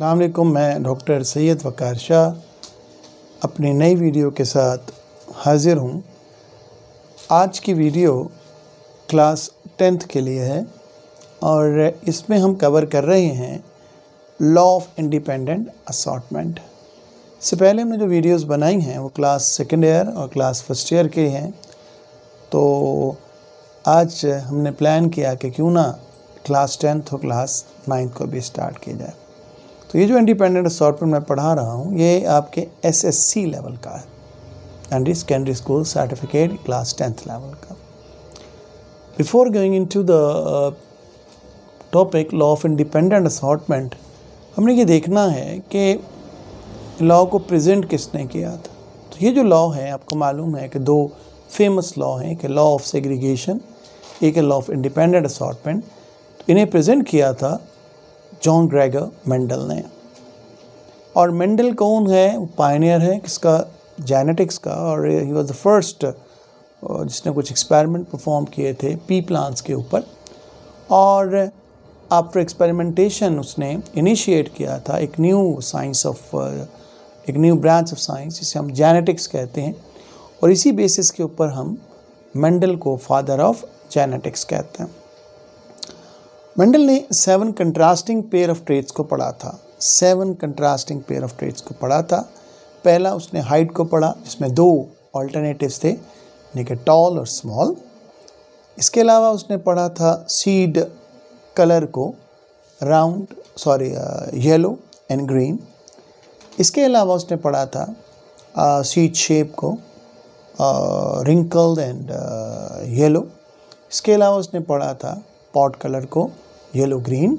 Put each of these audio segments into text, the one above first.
अल्लाम मैं डॉक्टर सैयद वक़ार शाह अपनी नई वीडियो के साथ हाज़िर हूँ आज की वीडियो क्लास टेंथ के लिए है और इसमें हम कवर कर रहे हैं लॉ ऑफ इंडिपेंडेंट असॉटमेंट से पहले हमने जो वीडियोस बनाई हैं वो क्लास सेकेंड ईयर और क्लास फर्स्ट ईयर के हैं तो आज हमने प्लान किया कि क्यों ना क्लास टेंथ और क्लास नाइन्थ को भी स्टार्ट किया जाए तो ये जो इंडिपेंडेंट असॉटमेंट मैं पढ़ा रहा हूँ ये आपके एसएससी लेवल का है and secondary school certificate class tenth level का before going into the topic law of independent assortment हमने ये देखना है कि लॉ को प्रेजेंट किसने किया था तो ये जो लॉ है आपको मालूम है कि दो फेमस लॉ हैं कि लॉ ऑफ सेग्रीगेशन एक है लॉ ऑफ इंडिपेंडेंट असॉटमेंट तो इन्हें प्रेजेंट किया था जॉन ग्रेगर मेंडल ने और मेंडल कौन है वो पायनियर है किसका जेनेटिक्स का और ही वॉज द फर्स्ट जिसने कुछ एक्सपेरिमेंट परफॉर्म किए थे पी प्लांट्स के ऊपर और आफ्टर एक्सपेरिमेंटेशन उसने इनिशिएट किया था एक न्यू साइंस ऑफ एक न्यू ब्रांच ऑफ साइंस जिसे हम जेनेटिक्स कहते हैं और इसी बेसिस के ऊपर हम मेंडल को फादर ऑफ जेनेटिक्स कहते हैं मंडल ने seven contrasting pair of traits को पढ़ा था seven contrasting pair of traits को पढ़ा था पहला उसने हाइट को पढ़ा जिसमें दो ऑल्टरनेटिव थे यानी कि टॉल और स्मॉल इसके अलावा उसने पढ़ा था सीड कलर को round sorry yellow and green इसके अलावा उसने पढ़ा था सीड uh, शेप को रिंकल्ड एंड येलो इसके अलावा उसने पढ़ा था पॉट कलर को येलो ग्रीन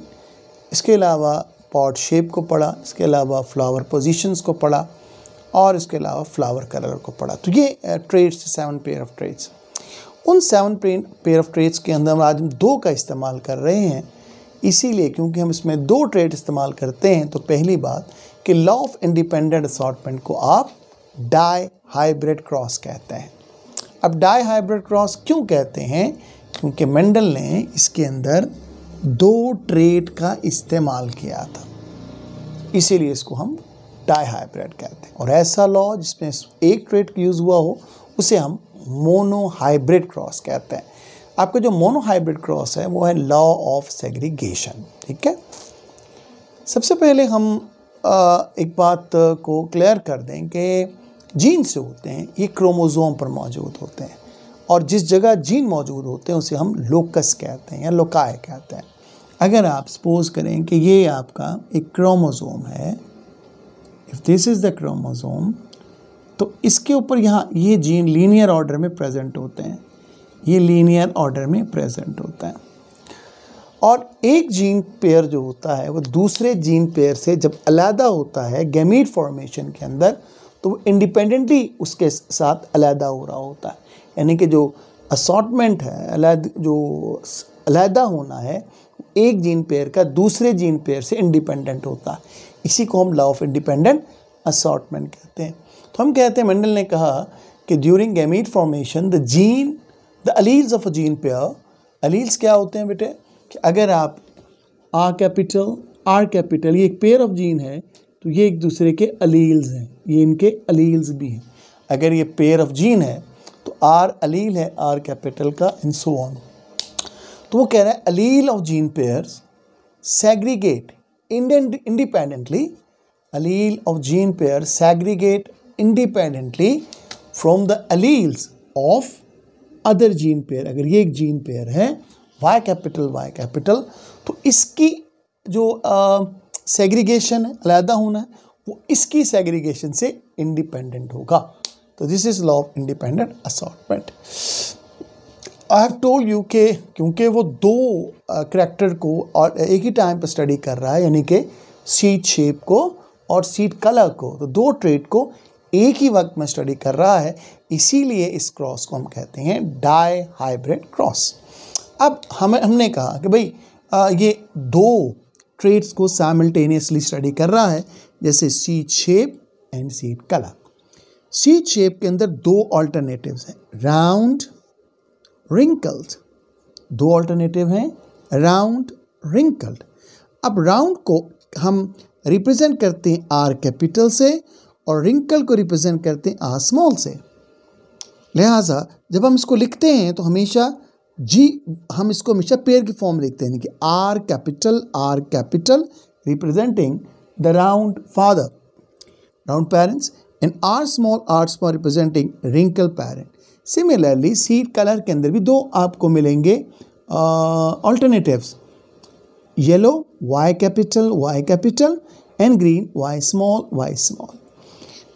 इसके अलावा पॉट शेप को पढ़ा इसके अलावा फ्लावर पोजीशंस को पढ़ा और इसके अलावा फ्लावर कलर को पढ़ा तो ये traits seven pair of traits उन सेवन पेयर ऑफ ट्रेड्स के अंदर हम आज हम दो का इस्तेमाल कर रहे हैं इसीलिए क्योंकि हम इसमें दो ट्रेड इस्तेमाल करते हैं तो पहली बात कि लॉ ऑफ इंडिपेंडेंट असॉटमेंट को आप डाई हाइब्रिड क्रॉस कहते हैं अब डाई हाइब्रिड क्रॉस क्यों कहते हैं क्योंकि मेंडल ने इसके अंदर दो ट्रेड का इस्तेमाल किया था इसीलिए इसको हम डाई हाइब्रिड कहते हैं और ऐसा लॉ जिसमें एक ट्रेड यूज़ हुआ हो उसे हम मोनो हाइब्रिड क्रॉस कहते हैं आपका जो मोनो हाइब्रिड क्रॉस है वो है लॉ ऑफ सेग्रीगेशन ठीक है सबसे पहले हम एक बात को क्लियर कर दें कि जीन्स से होते हैं ये क्रोमोज़ोम पर मौजूद होते हैं और जिस जगह जीन मौजूद होते हैं उसे हम लोकस कहते हैं या लोकाय कहते हैं अगर आप सपोज करें कि ये आपका एक क्रोमोज़ोम है if this is the chromosome तो इसके ऊपर यहाँ ये जीन लीनियर ऑर्डर में प्रेजेंट होते हैं ये लीनियर ऑर्डर में प्रेजेंट होता है और एक जीन पेयर जो होता है वो दूसरे जीन पेयर से जब अलहदा होता है गैमीट फॉर्मेशन के अंदर तो वो इंडिपेंडेंटली उसके साथ अलहदा हो रहा होता है यानी कि जो असॉटमेंट है अलहद जो अलहदा होना है एक जीन पेयर का दूसरे जीन पेयर से इंडिपेंडेंट होता है इसी को हम लॉ ऑफ इंडिपेंडेंट असॉटमेंट कहते हैं तो हम कहते हैं मंडल ने कहा कि during gamete formation the gene the alleles of a gene pair alleles क्या होते हैं बेटे कि अगर आप आर कैपिटल आर कैपिटल ये एक पेयर ऑफ जीन है तो ये एक दूसरे के अलील्स हैं ये इनके अलील्स भी हैं अगर ये पेयर ऑफ जीन है तो आर अलील है आर कैपिटल का इंसो ऑन तो वो कह रहे हैं allele of gene pairs segregate independently allele of gene pair segregate independently from the alleles of other gene pair अगर ये एक जीन पेयर है वाई कैपिटल वाई कैपिटल तो इसकी जो सेग्रीगेशन है अलहदा होना है वो इसकी सेग्रीगेशन से इंडिपेंडेंट होगा तो this is law of independent assortment I have told you के क्योंकि वो दो करेक्टर को और एक ही टाइम पर स्टडी कर रहा है यानी कि सीट शेप को और सीट कलर को तो दो ट्रेड को एक ही वक्त में स्टडी कर रहा है इसीलिए इस क्रॉस को हम कहते हैं डाई हाइब्रिड क्रॉस अब हमें हमने कहा कि भाई आ, ये दो ट्रेड्स को साइमल्टेनियसली स्टडी कर रहा है जैसे seed shape and seed colour seed shape के अंदर दो ऑल्टरनेटिव्स हैं राउंड रिंकल्ड दो ऑल्टरनेटिव हैं राउंड रिंकल्ड अब राउंड को हम रिप्रेजेंट करते हैं आर कैपिटल से और रिंकल को रिप्रेजेंट करते हैं आर स्मॉल से लिहाजा जब हम इसको लिखते हैं तो हमेशा जी हम इसको हमेशा पेयर की फॉर्म लिखते हैं कि R capital R capital representing the round father round parents and R small R small representing wrinkle parent similarly seed colour के अंदर भी दो आपको मिलेंगे alternatives yellow Y capital Y capital and green Y small Y small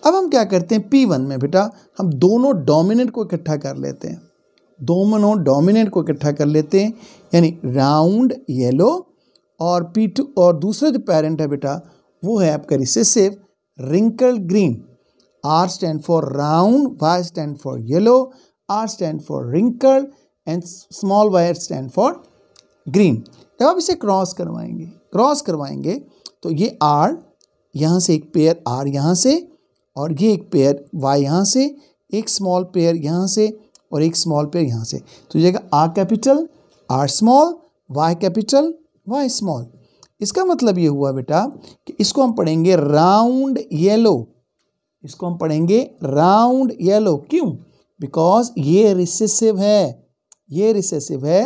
अब हम क्या करते हैं पी वन में बेटा हम दोनों डोमिनेंट को इकट्ठा कर लेते हैं दोनों डोमिनेंट को इकट्ठा कर लेते हैं यानी राउंड येलो और पी टू और दूसरा जो पेरेंट है बेटा वो है आपका recessive wrinkle green R stand for round Y stand for yellow R stand for wrinkle and small Y stand for green जब आप इसे क्रॉस करवाएंगे क्रॉस करवाएंगे तो ये आर यहाँ से एक पेयर आर यहाँ से और ये एक पेयर वाई यहाँ से एक स्मॉल पेयर यहाँ से और एक स्मॉल पेयर यहाँ से तो जाएगा R capital R small Y capital Y small इसका मतलब ये हुआ बेटा कि इसको हम पढ़ेंगे राउंड येलो इसको हम पढ़ेंगे राउंड येलो क्यों बिकॉज ये रिसेसिव है ये रिसेसिव है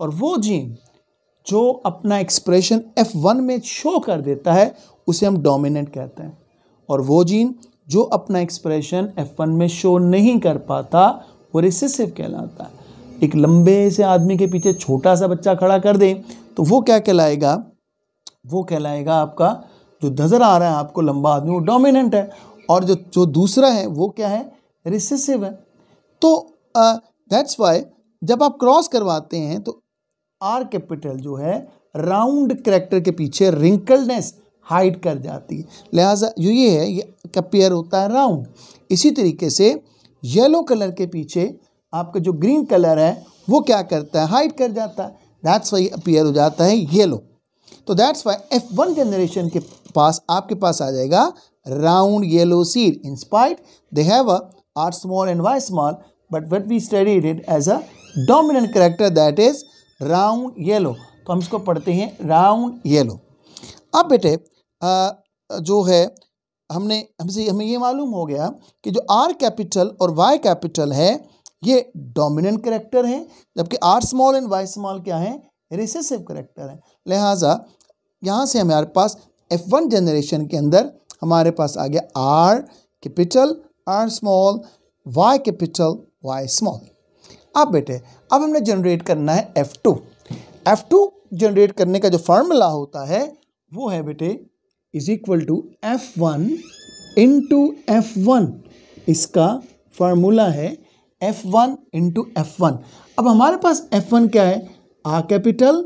और वो जीन जो अपना एक्सप्रेशन एफ वन में शो कर देता है उसे हम डोमिनेंट कहते हैं और वो जीन जो अपना एक्सप्रेशन एफ वन में शो नहीं कर पाता वो रिसेसिव कहलाता है एक लंबे से आदमी के पीछे छोटा सा बच्चा खड़ा कर दें तो वो क्या कहलाएगा वो कहलाएगा आपका जो नज़र आ रहा है आपको लंबा आदमी वो डोमिनेंट है और जो जो दूसरा है वो क्या है रिसेसिव है तो दैट्स uh, वाई जब आप क्रॉस करवाते हैं तो आर कैपिटल जो है राउंड करेक्टर के पीछे रिंकलनेस हाइड कर जाती है लिहाजा जो ये है ये कपेयर होता है राउंड इसी तरीके से येलो कलर के पीछे आपका जो ग्रीन कलर है वो क्या करता है हाइड कर जाता है दैट्स वाई अपीयर हो जाता है येलो तो that's why F one generation के पास आपके पास आ जाएगा round yellow seed in spite they have R small and Y small but what we studied it as a dominant character that is round yellow तो हम इसको पढ़ते हैं राउंड येलो अब बेटे जो है हमने हमसे हमें ये मालूम हो गया कि जो आर कैपिटल और वाई कैपिटल है ये डोमिनेंट करेक्टर हैं जबकि R small and Y small क्या हैं रिसेसिव करेक्टर हैं लिहाजा यहाँ से हमारे पास एफ वन जनरेशन के अंदर हमारे पास आ गया R capital R small Y capital Y small अब बेटे अब हमने जनरेट करना है F two F two generate करने का जो फार्मूला होता है वो है बेटे is equal to F one into F one इसका फार्मूला है F one into F one अब हमारे पास एफ वन क्या है R capital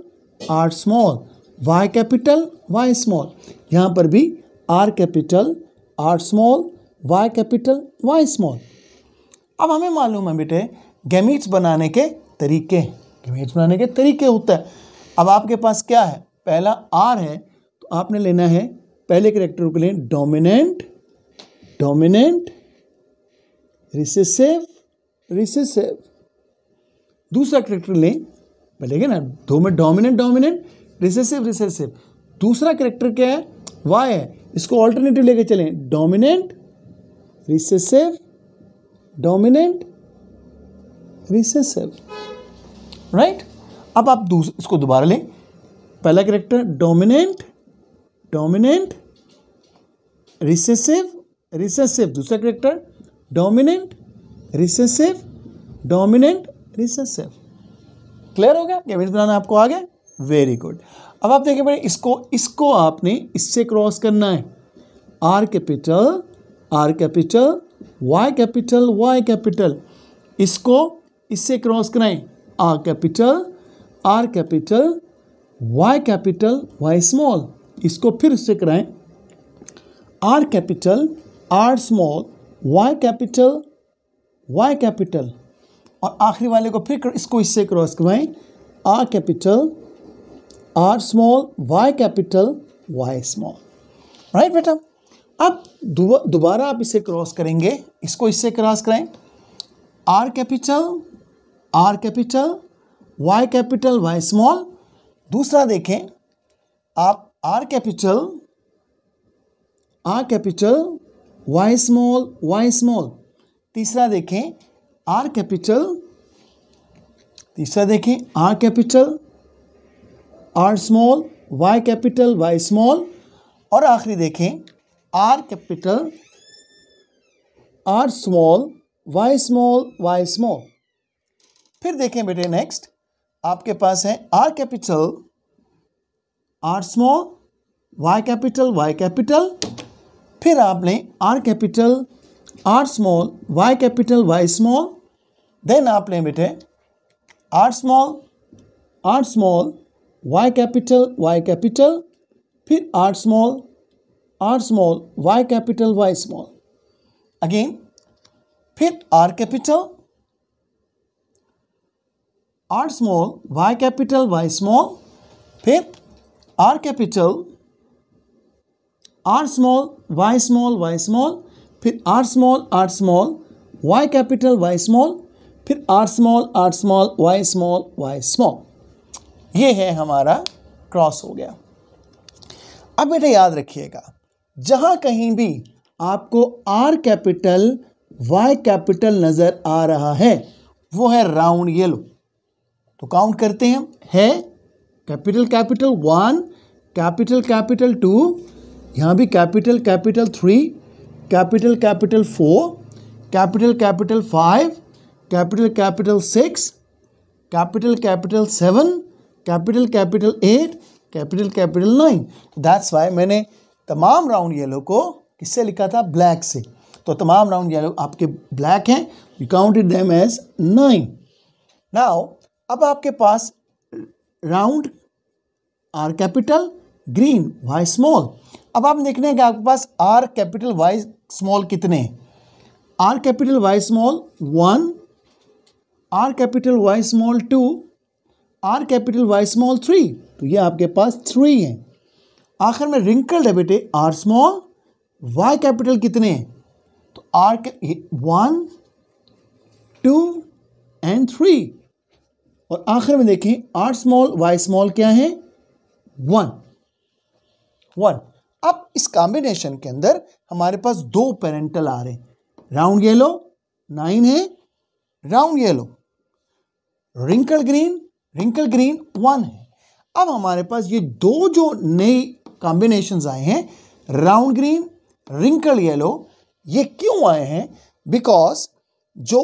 R small Y capital Y small यहाँ पर भी R capital R small Y capital Y small अब हमें मालूम है बेटे गैमिट्स बनाने के तरीके गैमिट्स बनाने के तरीके होते हैं अब आपके पास क्या है पहला आर है तो आपने लेना है पहले करेक्टर को लें डोमिनेंट डोमिनेंट रिसेसिव रिसेसिव दूसरा करेक्टर लें बोलेंगे ना दो में डोमिनेंट डोमिनेंट रिसेसिव रिसेसिव दूसरा करेक्टर क्या है वाई है इसको ऑल्टरनेटिव लेके चलें dominant recessive dominant recessive right अब आप इसको दोबारा लें पहला character dominant dominant recessive recessive दूसरा character dominant recessive dominant recessive clear हो गया कैबिनेट बनाना आपको आ गया वेरी गुड अब आप देखिए भाई इसको इसको आपने इससे क्रॉस करना है R capital R capital Y capital Y capital इसको इससे क्रॉस कराएं R capital R capital Y capital Y small इसको फिर इससे कराएं R capital, R small, Y capital, Y capital और आखिरी वाले को फिर इसको इससे क्रॉस करवाएं R capital, R small, Y capital, Y small right बेटा अब दोबारा आप इसे क्रॉस करेंगे इसको इससे क्रॉस कराएं R capital R capital Y capital Y small दूसरा देखें आप R capital R capital Y small Y small तीसरा देखें आर कैपिटल तीसरा देखें R capital R small Y capital Y small और आखिरी देखें R capital R small Y small Y small फिर देखें बेटे नेक्स्ट आपके पास है R capital R small Y capital Y capital फिर आपने R capital R small Y capital Y small then आपने बेटे R small R small Y capital Y capital फिर R small R small Y capital Y small again फिर R capital R small Y capital Y small फिर R capital R small Y small Y small फिर R small R small Y capital Y small फिर R small R small Y small Y small ये है हमारा cross हो गया अब बेटा याद रखिएगा जहाँ कहीं भी आपको आर कैपिटल वाई कैपिटल नज़र आ रहा है वो है राउंड येलो तो काउंट करते हैं है capital capital one capital capital two यहाँ भी capital capital three capital capital four capital capital five capital capital six capital capital seven capital capital eight capital capital nine that's why मैंने तमाम round yellow को किससे लिखा था black से तो तमाम राउंड येलो आपके ब्लैक हैं you counted them as nine now अब आपके पास round R capital green Y small अब आप देखने के आपके पास आर कैपिटल वाई स्मॉल कितने R capital Y small one R capital Y small two R capital Y small three तो ये आपके पास थ्री हैं आखिर में रिंकल है बेटे आर स्मॉल वाई कैपिटल कितने हैं तो are one two and three और आखिर में देखें आर स्मॉल वाई स्मॉल क्या है वन वन इस कॉम्बिनेशन के अंदर हमारे पास दो पेरेंटल आ रहे हैं राउंड येलो नाइन है round yellow wrinkle green wrinkle green one है अब हमारे पास ये दो जो नई कॉम्बिनेशन आए हैं राउंड ग्रीन रिंकल येलो ये क्यों आए हैं बिकॉज जो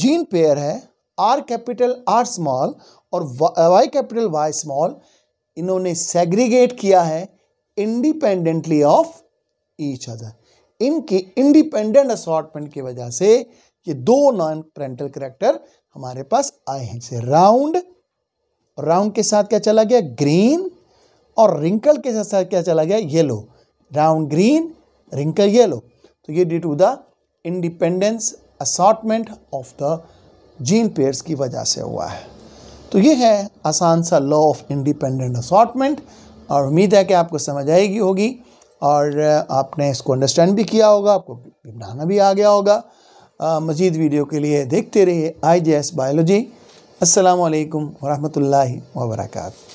जीन पेयर है आर कैपिटल आर स्मॉल और वाई कैपिटल वाई स्मॉल इन्होंने सेग्रीगेट किया है इंडिपेंडेंटली ऑफ ईच अदर इनकी इंडिपेंडेंट असॉटमेंट की वजह से ये दो नॉन पेरेंटल करेक्टर हमारे पास आए हैं जैसे राउंड राउंड के साथ क्या चला गया ग्रीन और रिंकल के साथ क्या चला गया yellow round green wrinkle yellow तो ये due to the independence assortment of the gene pairs की वजह से हुआ है तो ये है आसान सा लॉ ऑफ इंडिपेंडेंट असॉटमेंट और उम्मीद है कि आपको समझ आएगी होगी और आपने इसको अंडरस्टैंड भी किया होगा आपको बनाना भी आ गया होगा मजीद वीडियो के लिए देखते रहिए आई जे एस बायोलॉजी असलकम वरहमल वर्का